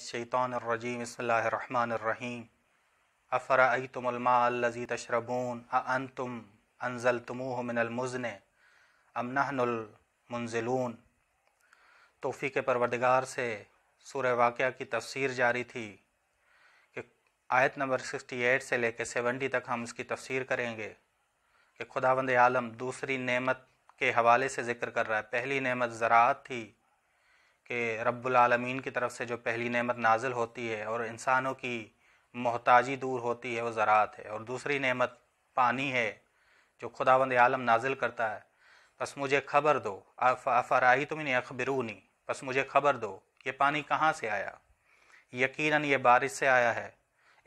शैतानरजीम बसमीम अफ़राई तुमलमा अल्लज़ी तशरबून अन तुम अनजल तमूह मिनलमज़न अमनहनमंजिलून तोफ़ी के परवरदगार से सूर वाक़ की तफसीर जारी थी कि आयत नंबर सिक्सटी एट से लेकर 70 तक हम इसकी तफसीर करेंगे कि खुदावंद आलम दूसरी नेमत के हवाले से ज़िक्र कर रहा है पहली नेमत ज़रात थी कि रब्बुलमीन की तरफ से जो पहली नेमत नाजिल होती है और इंसानों की मोहताजी दूर होती है वो ज़रात है और दूसरी नेमत पानी है जो खुदावंद आलम नाजिल करता है बस मुझे खबर दो अफराही तुम नहीं अखबरूनी बस मुझे खबर दो ये पानी कहाँ से आया यकीनन ये बारिश से आया है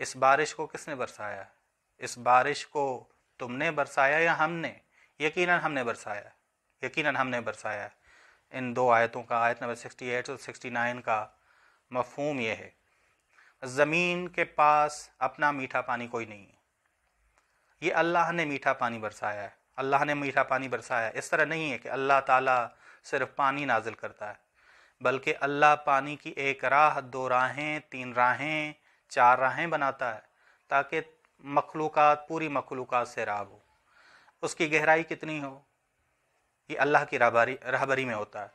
इस बारिश को किसने बरसाया इस बारिश को तुमने बरसाया या हमने यकीनन हमने बरसाया यकीनन हमने बरसाया है इन दो आयतों का आयत नंबर 68 और 69 का मफहूम यह है ज़मीन के पास अपना मीठा पानी कोई नहीं है ये अल्लाह ने मीठा पानी बरसाया है अल्लाह ने मीठा पानी बरसाया इस तरह नहीं है कि अल्लाह ताला सिर्फ पानी नाजिल करता है बल्कि अल्लाह पानी की एक राह दो राहें तीन राहें चार राहें बनाता है ताकि मखलूक पूरी मखलूक से राब हो उसकी गहराई कितनी हो ये अल्लाह की रहबरी रहबरी में होता है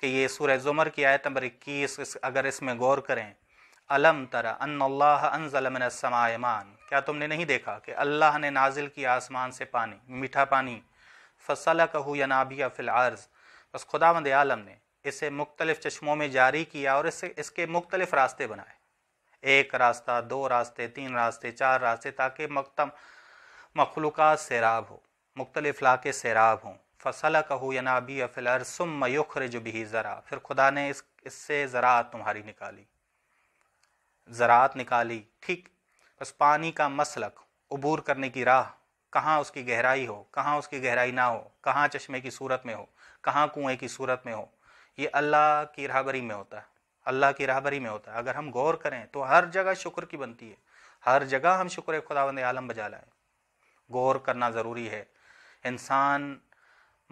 कि ये सूर ज़ुमर की आयत नंबर इक्कीस अगर इसमें गौर करें अलम तरा समायमान क्या तुमने नहीं देखा कि अल्लाह ने नाजिल किया आसमान से पानी मीठा पानी फसल कहू या नाभिया फ़िलआर्ज़ बस खुदा मंद आलम ने इसे मुख्तलिफ़ चश्मों में जारी किया और इसे इसके मुख्तलिफ़ रास्ते बनाए एक रास्ता दो रास्ते तीन रास्ते चार रास्ते ताकि मकतम मखलूक़ सैराब हो मुख्तलिफ़ इलाके सैराब हों फसल कहू या फिलर सुम युखर जो भी ज़रा फिर खुदा ने इस इससे ज़रात तुम्हारी निकाली ज़रात निकाली ठीक बस पानी का मसलक अबूर करने की राह कहाँ उसकी गहराई हो कहाँ उसकी गहराई ना हो कहाँ चश्मे की सूरत में हो कहाँ कुएँ की सूरत में हो ये अल्लाह की राहबरी में होता है अल्लाह की राहबरी में होता है अगर हम गौर करें तो हर जगह शुक्र की बनती है हर जगह हम शुक्र खुदा आलम बजा लाएँ गौर करना ज़रूरी है इंसान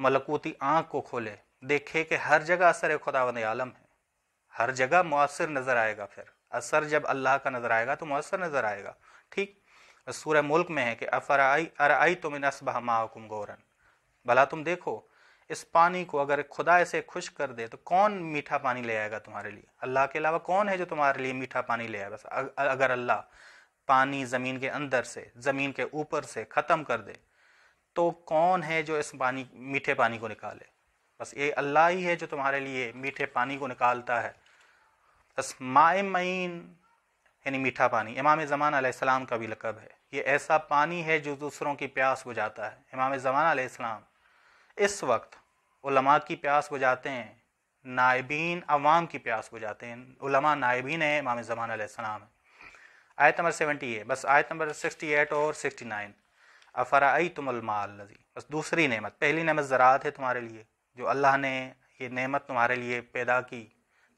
मलकूती आंख को खोले देखे कि हर जगह असर खुदावंद आलम है हर जगह मौसर नज़र आएगा फिर असर जब अल्लाह का नज़र आएगा तो मौसर नज़र आएगा ठीक सूर्य मुल्क में है कि अर आई तुम तो नसबह माकुम गौरन भला तुम देखो इस पानी को अगर खुदा इसे खुश कर दे तो कौन मीठा पानी ले आएगा तुम्हारे लिए अल्लाह के अलावा कौन है जो तुम्हारे लिए मीठा पानी ले आएगा अगर अल्लाह पानी ज़मीन के अंदर से ज़मीन के ऊपर से ख़त्म कर दे तो कौन है जो इस पानी मीठे पानी को निकाले बस ये अल्लाह ही है जो तुम्हारे लिए मीठे पानी को निकालता है बस माइन यानी मीठा पानी इमाम ज़मान आलाम का भी लकब है ये ऐसा पानी है जो दूसरों की प्यास बुझाता है इमाम ज़मान आलाम इस वक्त उलमा की प्यास बुझाते हैं नायबीन अवाम की प्यास बुझाते हैं उलमा नायबीन है इमाम ज़मान सलाम है आयत नंबर सेवेंटी है बस आयत नंबर सिक्सटी एट और सिक्सटी नाइन अफ़राई लजी बस दूसरी नेमत पहली नेमत ज़रात है तुम्हारे लिए जो अल्लाह ने ये नेमत तुम्हारे लिए पैदा की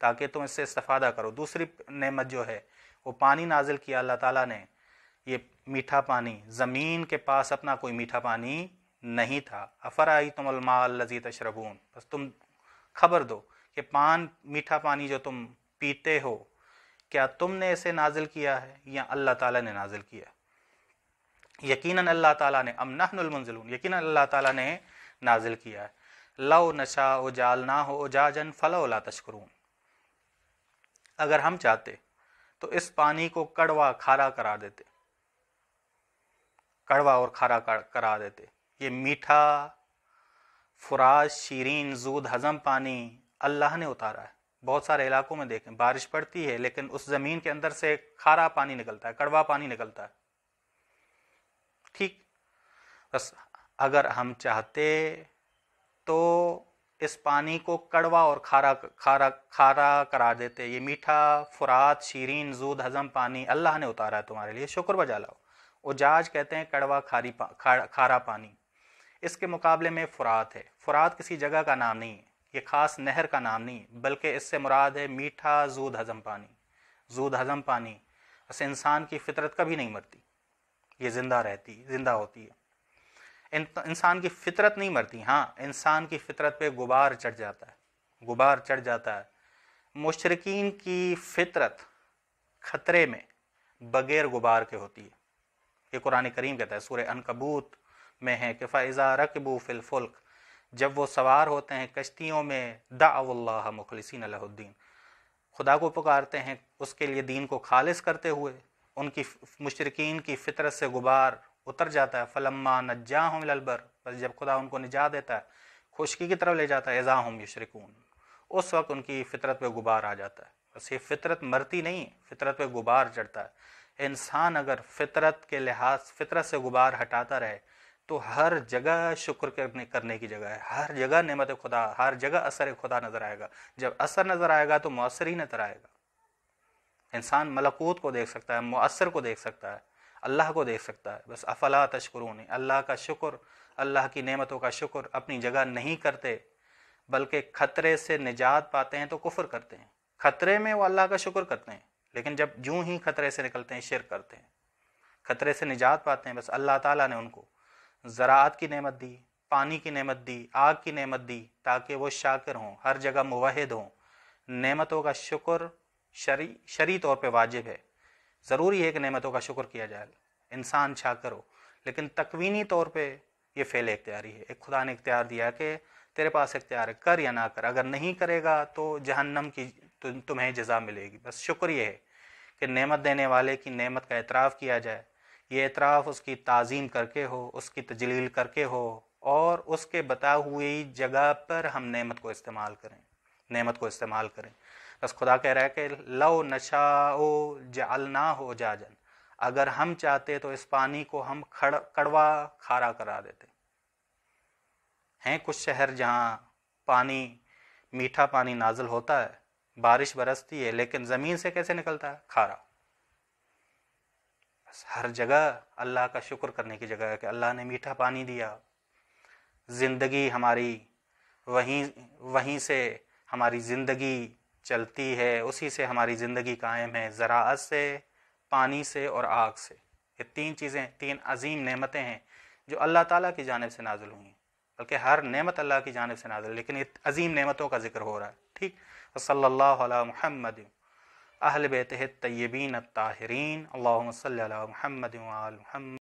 ताकि तुम इससे इस्तादा करो दूसरी नेमत जो है वो पानी नाजिल किया अल्लाह ताला ने ये मीठा पानी ज़मीन के पास अपना कोई मीठा पानी नहीं था अफ़राई लजी तशरबून बस तुम खबर दो कि पान मीठा पानी जो तुम पीते हो क्या तुमने इसे नाजिल किया है या अल्लाह ताला ने नाजिल किया यकीन अल्लाह ताला ने अम नहनुलमंजलून यकीन अल्लाह ताला ने नाजिल किया है लव नशा ओ जाल ना हो जाजन फला तशकरून अगर हम चाहते तो इस पानी को कड़वा खारा करा देते कड़वा और खारा करा देते ये मीठा फुराज शीरीन जूद हज़म पानी अल्लाह ने उतारा है बहुत सारे इलाकों में देखें बारिश पड़ती है लेकिन उस ज़मीन के अंदर से खारा पानी निकलता है कड़वा पानी निकलता है ठीक बस अगर हम चाहते तो इस पानी को कड़वा और खारा खारा खारा करा देते ये मीठा फुरात शीरीन जूद हजम पानी अल्लाह ने उतारा है तुम्हारे लिए शुक्र बजा लाओ उजाज कहते हैं कड़वा खारी पा, खारा पानी इसके मुकाबले में फुरात है फुरात किसी जगह का नाम नहीं है ये ख़ास नहर का नाम नहीं है बल्कि इससे मुराद है मीठा जूद हज़म पानी जूद हज़म पानी बस इंसान की फितरत कभी नहीं मरती ये ज़िंदा रहती ज़िंदा होती है इंसान की फितरत नहीं मरती हाँ इंसान की फितरत पे गुबार चढ़ जाता है गुबार चढ़ जाता है मुशरकिन की फितरत ख़तरे में बग़ैर गुबार के होती है ये कुरान करीम कहता है सूर्य अनकबूत में है कि फ़ाइज़ा रकबू फ़िलफुल्क जब वो सवार होते हैं कश्तियों में दाउल्ला मुखलसिन खुदा को पुकारते हैं उसके लिए दीन को खालिश करते हुए उनकी मुशरकिन की फितरत से गुबार उतर जाता है फलम्मा नज्जा ललबर बस जब खुदा उनको निजा देता है खुशकी की तरफ ले जाता है एज़ा हम यशरकून उस वक्त उनकी फितरत पे गुबार आ जाता है बस ये फितरत मरती नहीं फितरत पे गुबार चढ़ता है इंसान अगर फितरत के लिहाज फितरत से गुबार हटाता रहे तो हर जगह शुक्र करने करने की जगह है हर जगह नेमत खुदा हर जगह असर खुदा नज़र आएगा जब असर नज़र आएगा तो मौसर ही नज़र आएगा इंसान मलकूत को देख सकता है मौसर को देख सकता है अल्लाह को देख सकता है बस अफला तशकरून अल्लाह का शुक्र अल्लाह की नेमतों का शुक्र अपनी जगह नहीं करते बल्कि ख़तरे से निजात पाते हैं तो कुफर करते हैं ख़तरे में वो अल्लाह का शुक्र करते हैं लेकिन जब जूँ ही ख़तरे से निकलते हैं शिर करते हैं ख़तरे से निजात पाते हैं बस अल्लाह ताला ने उनको ज़रात की नेमत दी पानी की नेमत दी आग की नेमत दी ताकि वो शाकिर हों हर जगह मुवहद हों नेमतों का शुक्र शरी शरी तौर पे वाजिब है ज़रूरी है कि नेमतों का शुक्र किया जाए इंसान छा करो लेकिन तकवीनी तौर पे ये फेल इख्तियारी है एक खुदा ने इख्तियार दिया कि तेरे पास इख्तियार है कर या ना कर अगर नहीं करेगा तो जहन्नम की तु, तुम्हें जजा मिलेगी बस शुक्र ये है कि नेमत देने वाले की नेमत का एतराफ़ किया जाए ये एतराफ़ उसकी तज़ीम करके हो उसकी तजलील करके हो और उसके बता हुई जगह पर हम नेमत को इस्तेमाल करें नेमत को इस्तेमाल करें बस खुदा कह रहा है कि लो नशा ओ जलना हो जाजन अगर हम चाहते तो इस पानी को हम खड़ कड़वा खारा करा देते हैं कुछ शहर जहाँ पानी मीठा पानी नाजल होता है बारिश बरसती है लेकिन ज़मीन से कैसे निकलता है खारा बस हर जगह अल्लाह का शुक्र करने की जगह है कि अल्लाह ने मीठा पानी दिया ज़िंदगी हमारी वहीं वहीं से हमारी ज़िंदगी चलती है उसी से हमारी ज़िंदगी कायम है जरात से पानी से और आग से ये तीन चीज़ें तीन अजीम नमतें हैं जो अल्लाह ताला की जानब से नाजुल हुई हैं बल्कि हर नेमत अल्लाह की जानब से नाजुल लेकिन ये अजीम नेमतों का जिक्र हो रहा है ठीक सल्ला महमद अहल बेत तयबीन ताहरीन अल्लाम सल महमद महमद